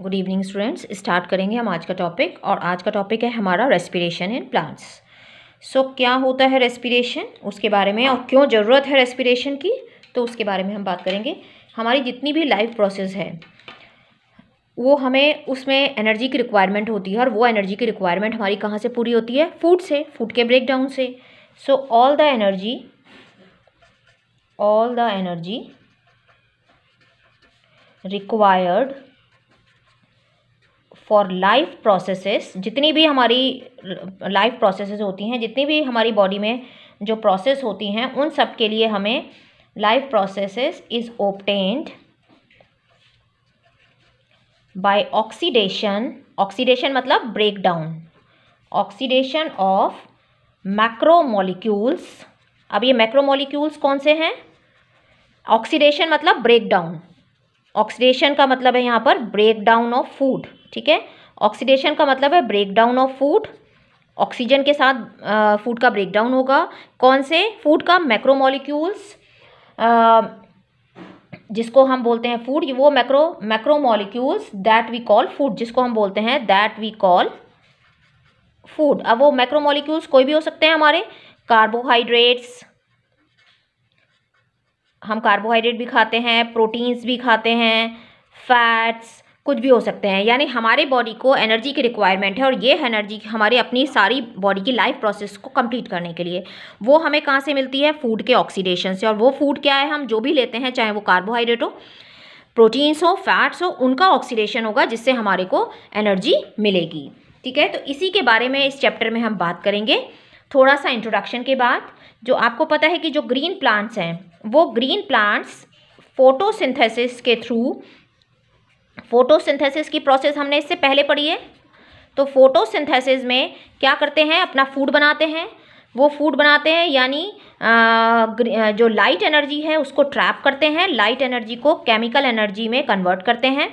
good evening students start करेंगे हम आज का टॉपिक और आज का टॉपिक है हमारा रेस्पिरेशन इन प्लांट्स सो क्या होता है रेस्पिरेशन उसके बारे में और क्यों ज़रूरत है रेस्पिरेशन की तो उसके बारे में हम बात करेंगे हमारी जितनी भी लाइफ प्रोसेस है वो हमें उसमें एनर्जी की रिक्वायरमेंट होती है और वो एनर्जी की रिक्वायरमेंट हमारी कहाँ से पूरी होती है फूड से फूड के ब्रेकडाउन से so all the energy all the energy required for life processes जितनी भी हमारी लाइफ प्रोसेसेस होती हैं जितनी भी हमारी बॉडी में जो प्रोसेस होती हैं उन सब के लिए हमें life processes is obtained by oxidation oxidation मतलब break down oxidation of macromolecules अब ये मैक्रोमोलिक्यूल्स कौन से हैं ऑक्सीडेशन मतलब ब्रेक डाउन ऑक्सीडेशन का मतलब है यहाँ पर ब्रेक डाउन ऑफ फूड ठीक है ऑक्सीडेशन का मतलब है break down of food oxygen के साथ फूड का ब्रेक डाउन होगा कौन से फूड का मैक्रोमोलिक्यूल्स जिसको हम बोलते हैं फूड वो macro macromolecules that we call food जिसको हम बोलते हैं दैट वी कॉल फूड अब वो मैक्रोमोलिक्यूल्स कोई भी हो सकते हैं हमारे कार्बोहाइड्रेट्स हम कार्बोहाइड्रेट भी खाते हैं प्रोटीन्स भी खाते हैं फैट्स कुछ भी हो सकते हैं यानी हमारे बॉडी को एनर्जी की रिक्वायरमेंट है और ये एनर्जी हमारे अपनी सारी बॉडी की लाइफ प्रोसेस को कंप्लीट करने के लिए वो हमें कहाँ से मिलती है फूड के ऑक्सीडेशन से और वो फूड क्या है हम जो भी लेते हैं चाहे वो कार्बोहाइड्रेट हो प्रोटीन्स हो फैट्स हो उनका ऑक्सीडेशन होगा जिससे हमारे को एनर्जी मिलेगी ठीक है तो इसी के बारे में इस चैप्टर में हम बात करेंगे थोड़ा सा इंट्रोडक्शन के बाद जो आपको पता है कि जो ग्रीन प्लांट्स हैं वो ग्रीन प्लांट्स फोटोसिंथेसिस के थ्रू फोटोसिंथेसिस की प्रोसेस हमने इससे पहले पढ़ी है तो फोटोसिंथेसिस में क्या करते हैं अपना फूड बनाते हैं वो फूड बनाते हैं यानी जो लाइट एनर्जी है उसको ट्रैप करते हैं लाइट एनर्जी को केमिकल एनर्जी में कन्वर्ट करते हैं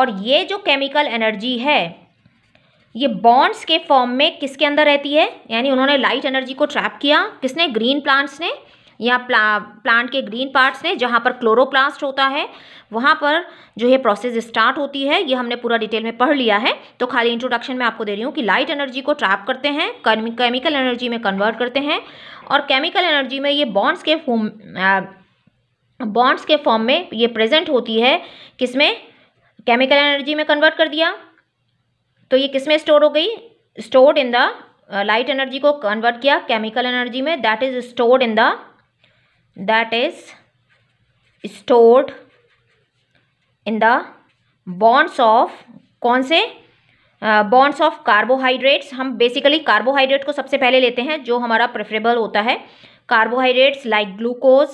और ये जो केमिकल एनर्जी है ये बॉन्ड्स के फॉर्म में किसके अंदर रहती है यानी उन्होंने लाइट एनर्जी को ट्रैप किया किसने ग्रीन प्लांट्स ने या प्ला, प्लांट के ग्रीन पार्ट्स ने जहाँ पर क्लोरोप्लास्ट होता है वहाँ पर जो ये प्रोसेस स्टार्ट होती है ये हमने पूरा डिटेल में पढ़ लिया है तो खाली इंट्रोडक्शन में आपको दे रही हूँ कि लाइट एनर्जी को ट्रैप करते हैं केमिकल एनर्जी में कन्वर्ट करते हैं और केमिकल एनर्जी में ये बॉन्ड्स के फॉर्म बॉन्ड्स के फॉर्म में ये प्रेजेंट होती है किसमें केमिकल एनर्जी में कन्वर्ट कर दिया तो ये किस में स्टोर हो गई stored in the light energy को कन्वर्ट किया केमिकल एनर्जी में that is stored in the that is stored in the bonds of कौन से बॉन्ड्स ऑफ कार्बोहाइड्रेट्स हम बेसिकली कार्बोहाइड्रेट को सबसे पहले लेते हैं जो हमारा प्रेफरेबल होता है carbohydrates like glucose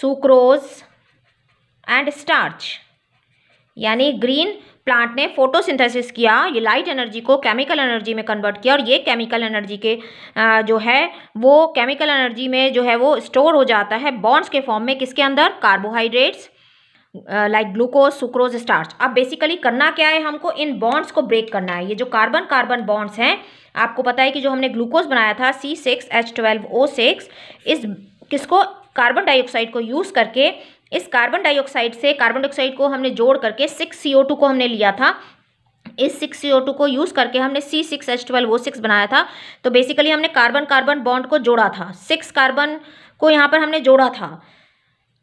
sucrose and starch यानी ग्रीन प्लांट ने फोटोसिंथेसिस किया ये लाइट एनर्जी को केमिकल एनर्जी में कन्वर्ट किया और ये केमिकल एनर्जी के जो है वो केमिकल एनर्जी में जो है वो स्टोर हो जाता है बॉन्ड्स के फॉर्म में किसके अंदर carbohydrates like glucose sucrose starch अब बेसिकली करना क्या है हमको इन बॉन्ड्स को ब्रेक करना है ये जो कार्बन कार्बन बॉन्ड्स हैं आपको पता है कि जो हमने ग्लूकोज बनाया था C six H twelve O six इस किसको कार्बन डाइऑक्साइड को यूज़ करके इस कार्बन डाइऑक्साइड से कार्बन डाइऑक्साइड को हमने जोड़ करके सिक्स सी को हमने लिया था इस सिक्स सी ओ टू को यूज़ करके हमने C six H twelve O six बनाया था तो बेसिकली हमने कार्बन कार्बन बॉन्ड को जोड़ा था सिक्स कार्बन को यहाँ पर हमने जोड़ा था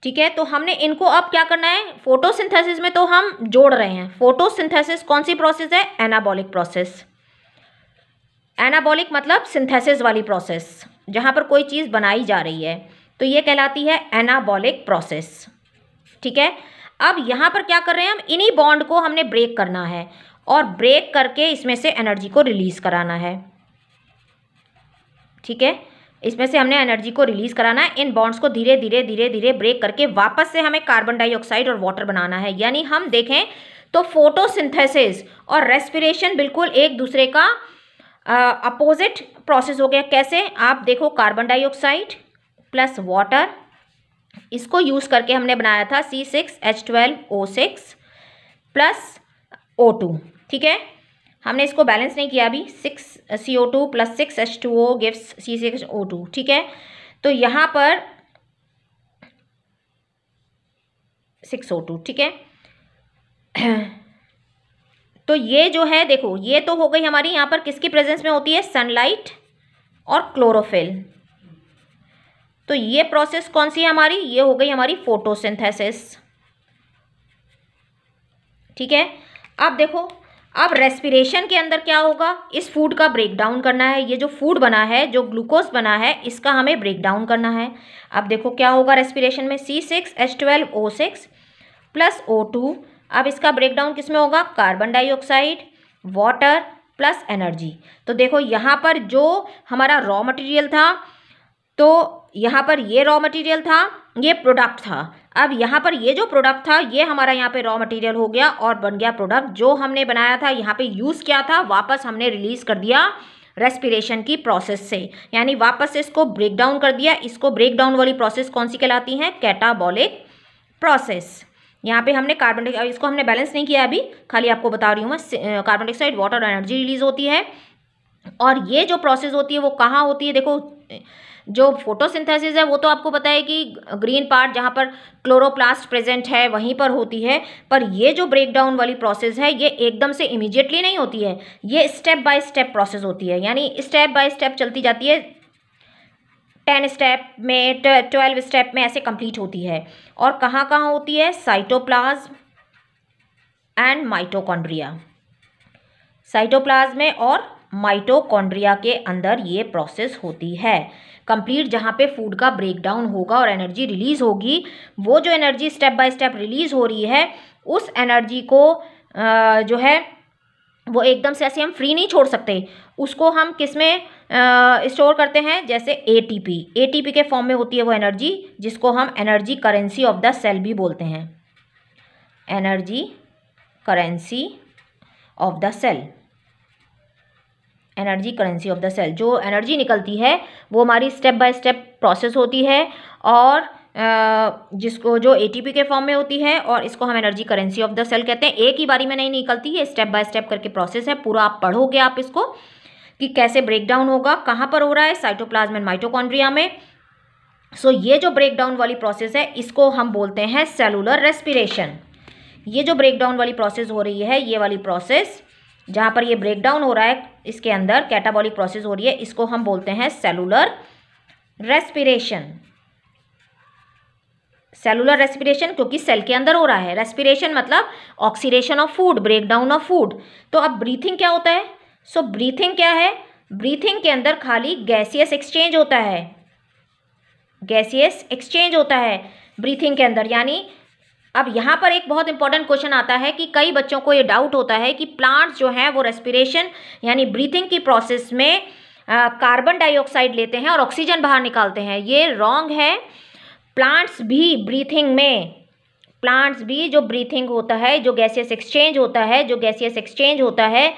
ठीक है तो हमने इनको अब क्या करना है फोटोसिंथेसिस में तो हम जोड़ रहे हैं फोटोसिंथेसिस कौन सी प्रोसेस है एनाबॉलिक प्रोसेस एनाबॉलिक मतलब सिंथेसिस वाली प्रोसेस जहाँ पर कोई चीज़ बनाई जा रही है तो ये कहलाती है एनाबॉलिक प्रोसेस ठीक है अब यहाँ पर क्या कर रहे हैं हम इन्हीं बॉन्ड को हमने ब्रेक करना है और ब्रेक करके इसमें से एनर्जी को रिलीज़ कराना है ठीक है इसमें से हमने एनर्जी को रिलीज़ कराना है इन बॉन्ड्स को धीरे धीरे धीरे धीरे ब्रेक करके वापस से हमें कार्बन डाइऑक्साइड और वाटर बनाना है यानी हम देखें तो फोटोसिंथेसिस और रेस्पिरेशन बिल्कुल एक दूसरे का अपोजिट प्रोसेस हो गया कैसे आप देखो कार्बन डाइऑक्साइड प्लस वाटर इसको यूज़ करके हमने बनाया था C six H twelve O six plus O two ठीक है हमने इसको बैलेंस नहीं किया अभी six C O two plus six H two O gives C six O two ठीक है तो यहाँ पर सिक्स ओ टू ठीक है तो ये जो है देखो ये तो हो गई हमारी यहाँ पर किसकी प्रेजेंस में होती है सनलाइट और क्लोरोफिल तो ये प्रोसेस कौन सी है हमारी ये हो गई हमारी फोटोसिंथेसिस ठीक है अब देखो अब रेस्पिरेशन के अंदर क्या होगा इस फूड का ब्रेकडाउन करना है ये जो फूड बना है जो ग्लूकोज बना है इसका हमें ब्रेकडाउन करना है अब देखो क्या होगा रेस्पिरेशन में C six H twelve O six plus O two अब इसका ब्रेकडाउन किस में होगा carbon dioxide water plus energy तो देखो यहाँ पर जो हमारा रॉ मटेरियल था तो यहाँ पर ये रॉ मटेरियल था ये प्रोडक्ट था अब यहाँ पर ये जो प्रोडक्ट था ये हमारा यहाँ पे रॉ मटेरियल हो गया और बन गया प्रोडक्ट जो हमने बनाया था यहाँ पे यूज़ किया था वापस हमने रिलीज़ कर दिया रेस्पिरेशन की प्रोसेस से यानी वापस से इसको ब्रेक डाउन कर दिया इसको ब्रेक डाउन वाली प्रोसेस कौन सी कहलाती है कैटाबॉलिक प्रोसेस यहाँ पे हमने कार्बन डाइऑक्साइड इसको हमने बैलेंस नहीं किया अभी खाली आपको बता रही हूँ मैं carbon dioxide water energy release होती है और ये जो प्रोसेस होती है वो कहाँ होती है देखो जो फोटोसिंथेसिस है वो तो आपको पता है कि ग्रीन पार्ट जहाँ पर क्लोरोप्लास्ट प्रेजेंट है वहीं पर होती है पर ये जो ब्रेकडाउन वाली प्रोसेस है ये एकदम से इमीजिएटली नहीं होती है ये स्टेप बाय स्टेप प्रोसेस होती है यानी स्टेप बाय स्टेप चलती जाती है टेन स्टेप में ट्वेल्व स्टेप में ऐसे कंप्लीट होती है और कहाँ कहाँ होती है साइटोप्लाज एंड माइटोकॉन्ड्रिया साइटोप्लाज में और माइटोकॉन्ड्रिया के अंदर ये प्रोसेस होती है कंप्लीट जहाँ पे फूड का ब्रेकडाउन होगा और एनर्जी रिलीज़ होगी वो जो energy step by step release हो रही है उस एनर्जी को जो है वो एकदम से ऐसे हम फ्री नहीं छोड़ सकते उसको हम किस में स्टोर करते हैं जैसे एटीपी एटीपी के फॉर्म में होती है वो एनर्जी जिसको हम energy currency of the cell भी बोलते हैं energy currency of the cell energy currency of the cell जो एनर्जी निकलती है वो हमारी स्टेप बाय स्टेप प्रोसेस होती है और जिसको जो एटीपी के फॉर्म में होती है और इसको हम energy currency of the cell कहते हैं एक ही बारी में नहीं निकलती ये स्टेप बाय स्टेप करके प्रोसेस है पूरा आप पढ़ोगे आप इसको कि कैसे ब्रेकडाउन होगा कहाँ पर हो रहा है साइटोप्लाज्म एंड माइटोकॉन्ड्रिया में सो so, ये जो ब्रेकडाउन वाली प्रोसेस है इसको हम बोलते हैं सेलुलर रेस्पिरेशन ये जो ब्रेकडाउन वाली प्रोसेस हो रही है ये वाली प्रोसेस जहाँ पर ये ब्रेकडाउन हो रहा है इसके अंदर कैटाबॉलिक प्रोसेस हो रही है इसको हम बोलते हैं सेलुलर रेस्पिरेशन सेलुलर रेस्पिरेशन क्योंकि सेल के अंदर हो रहा है रेस्पिरेशन मतलब oxidation of food breakdown of food तो अब ब्रीथिंग क्या होता है सो so, ब्रीथिंग क्या है ब्रीथिंग के अंदर खाली गैसियस एक्सचेंज होता है गैसियस एक्सचेंज होता है ब्रीथिंग के अंदर यानी अब यहाँ पर एक बहुत इंपॉर्टेंट क्वेश्चन आता है कि कई बच्चों को ये डाउट होता है कि प्लांट्स जो हैं वो रेस्पिरेशन यानी ब्रीथिंग की प्रोसेस में कार्बन डाइऑक्साइड लेते हैं और ऑक्सीजन बाहर निकालते हैं ये रॉन्ग है प्लांट्स भी ब्रीथिंग में प्लांट्स भी जो ब्रीथिंग होता है जो गैसियस एक्सचेंज होता है जो गैसियस एक्सचेंज होता है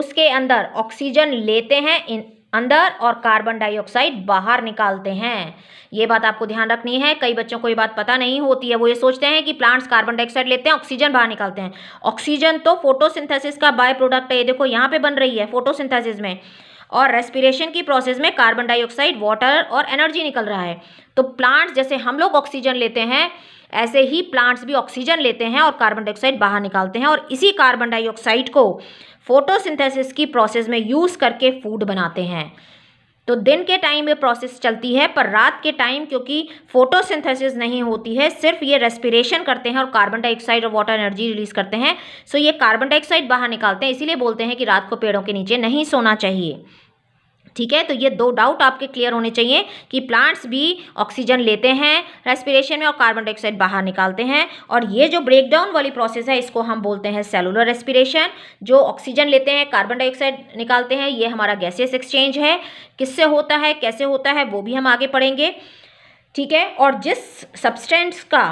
उसके अंदर ऑक्सीजन लेते हैं इन अंदर और कार्बन डाइऑक्साइड बाहर निकालते हैं ये बात आपको ध्यान रखनी है कई बच्चों को ये बात पता नहीं होती है वो ये सोचते हैं कि प्लांट्स कार्बन डाइऑक्साइड लेते हैं ऑक्सीजन बाहर निकालते हैं ऑक्सीजन तो फोटोसिंथेसिस का बाय प्रोडक्ट है ये देखो यहाँ पे बन रही है फोटोसिंथेसिस में और रेस्पिरेशन की प्रोसेस में कार्बन डाइऑक्साइड वाटर और एनर्जी निकल रहा है तो प्लांट्स जैसे हम लोग ऑक्सीजन लेते हैं ऐसे ही प्लांट्स भी ऑक्सीजन लेते हैं और कार्बन डाइऑक्साइड बाहर निकालते हैं और इसी कार्बन डाइऑक्साइड को फोटोसिंथेसिस की प्रोसेस में यूज़ करके फूड बनाते हैं तो दिन के टाइम ये प्रोसेस चलती है पर रात के टाइम क्योंकि फोटोसिंथेसिस नहीं होती है सिर्फ ये रेस्पिरेशन करते हैं और कार्बन डाइऑक्साइड और वाटर एनर्जी रिलीज करते हैं सो ये कार्बन डाइऑक्साइड बाहर निकालते हैं इसीलिए बोलते हैं कि रात को पेड़ों के नीचे नहीं सोना चाहिए ठीक है तो ये दो डाउट आपके क्लियर होने चाहिए कि प्लांट्स भी ऑक्सीजन लेते हैं रेस्पिरेशन में और कार्बन डाइऑक्साइड बाहर निकालते हैं और ये जो ब्रेकडाउन वाली प्रोसेस है इसको हम बोलते हैं सेलुलर रेस्पिरेशन जो ऑक्सीजन लेते हैं कार्बन डाइऑक्साइड निकालते हैं ये हमारा गैसियस एक्सचेंज है किससे होता है कैसे होता है वो भी हम आगे पढ़ेंगे ठीक है और जिस सब्सटेंस का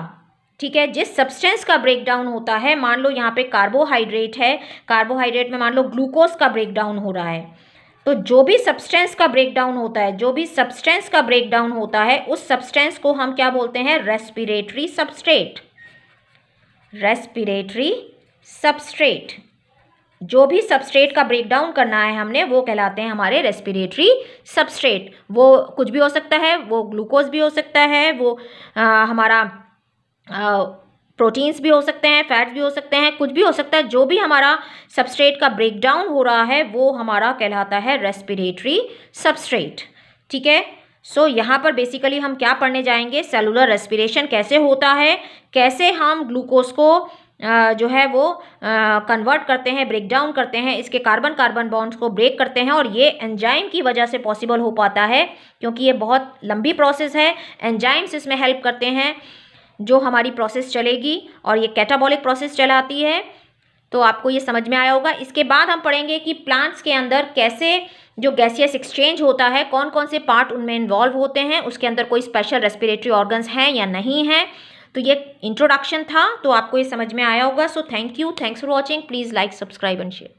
ठीक है जिस सब्सटेंस का ब्रेकडाउन होता है मान लो यहाँ पे कार्बोहाइड्रेट है कार्बोहाइड्रेट में मान लो ग्लूकोज का ब्रेकडाउन हो रहा है तो जो भी सब्सटेंस का ब्रेकडाउन होता है जो भी सब्सटेंस का ब्रेकडाउन होता है उस सब्सटेंस को हम क्या बोलते हैं रेस्पिरेटरी सबस्ट्रेट रेस्पिरेटरी सबस्ट्रेट जो भी सबस्ट्रेट का ब्रेकडाउन करना है हमने वो कहलाते हैं हमारे रेस्पिरेटरी सबस्ट्रेट वो कुछ भी हो सकता है वो ग्लूकोज भी हो सकता है वो आ, हमारा आ, प्रोटीन्स भी हो सकते हैं फैट्स भी हो सकते हैं कुछ भी हो सकता है जो भी हमारा सबस्ट्रेट का ब्रेकडाउन हो रहा है वो हमारा कहलाता है रेस्पिरेटरी सबस्ट्रेट ठीक है सो so, यहाँ पर बेसिकली हम क्या पढ़ने जाएंगे सेलुलर रेस्पिरेशन कैसे होता है कैसे हम ग्लूकोज को जो है वो कन्वर्ट करते हैं ब्रेक डाउन करते हैं इसके कार्बन कार्बन बॉन्ड्स को ब्रेक करते हैं और ये एंजाइम की वजह से पॉसिबल हो पाता है क्योंकि ये बहुत लंबी प्रोसेस है एंजाइम्स इसमें हेल्प करते हैं जो हमारी प्रोसेस चलेगी और ये कैटाबॉलिक प्रोसेस चलाती है तो आपको ये समझ में आया होगा इसके बाद हम पढ़ेंगे कि प्लांट्स के अंदर कैसे जो गैसियस एक्सचेंज होता है कौन कौन से पार्ट उनमें इन्वॉल्व होते हैं उसके अंदर कोई स्पेशल रेस्पिरेटरी ऑर्गन्स हैं या नहीं हैं तो ये इंट्रोडक्शन था तो आपको ये समझ में आया होगा so thank you thanks for watching please like subscribe and share